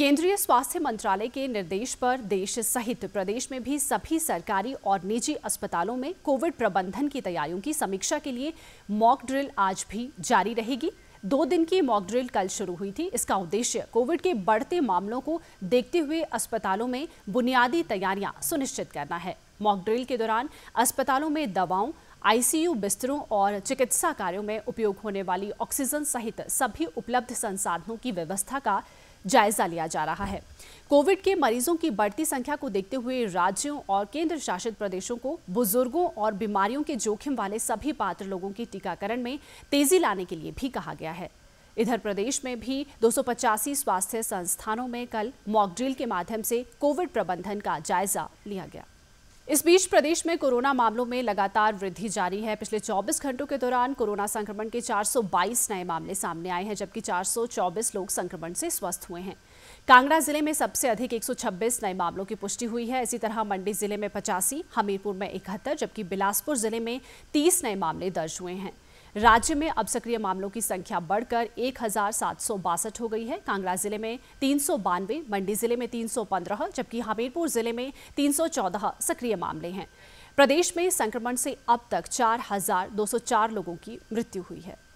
केंद्रीय स्वास्थ्य मंत्रालय के निर्देश पर देश सहित प्रदेश में भी सभी सरकारी और निजी अस्पतालों में कोविड प्रबंधन की तैयारियों की समीक्षा के लिए मॉक ड्रिल आज भी जारी रहेगी दो दिन की मॉक ड्रिल कल शुरू हुई थी इसका उद्देश्य कोविड के बढ़ते मामलों को देखते हुए अस्पतालों में बुनियादी तैयारियां सुनिश्चित करना है मॉक ड्रिल के दौरान अस्पतालों में दवाओं आईसीयू बिस्तरों और चिकित्सा कार्यों में उपयोग होने वाली ऑक्सीजन सहित सभी उपलब्ध संसाधनों की व्यवस्था का जायजा लिया जा रहा है कोविड के मरीजों की बढ़ती संख्या को देखते हुए राज्यों और केंद्र शासित प्रदेशों को बुजुर्गों और बीमारियों के जोखिम वाले सभी पात्र लोगों के टीकाकरण में तेजी लाने के लिए भी कहा गया है इधर प्रदेश में भी दो स्वास्थ्य संस्थानों में कल मॉकड्रिल के माध्यम से कोविड प्रबंधन का जायजा लिया गया इस बीच प्रदेश में कोरोना मामलों में लगातार वृद्धि जारी है पिछले 24 घंटों के दौरान कोरोना संक्रमण के 422 नए मामले सामने आए हैं जबकि 424 लोग संक्रमण से स्वस्थ हुए हैं कांगड़ा जिले में सबसे अधिक 126 नए मामलों की पुष्टि हुई है इसी तरह मंडी जिले में पचासी हमीरपुर में इकहत्तर जबकि बिलासपुर जिले में तीस नए मामले दर्ज हुए हैं राज्य में अब सक्रिय मामलों की संख्या बढ़कर एक हो गई है कांगड़ा जिले में तीन मंडी जिले में 315 जबकि हमीरपुर जिले में 314 सक्रिय मामले हैं प्रदेश में संक्रमण से अब तक 4,204 लोगों की मृत्यु हुई है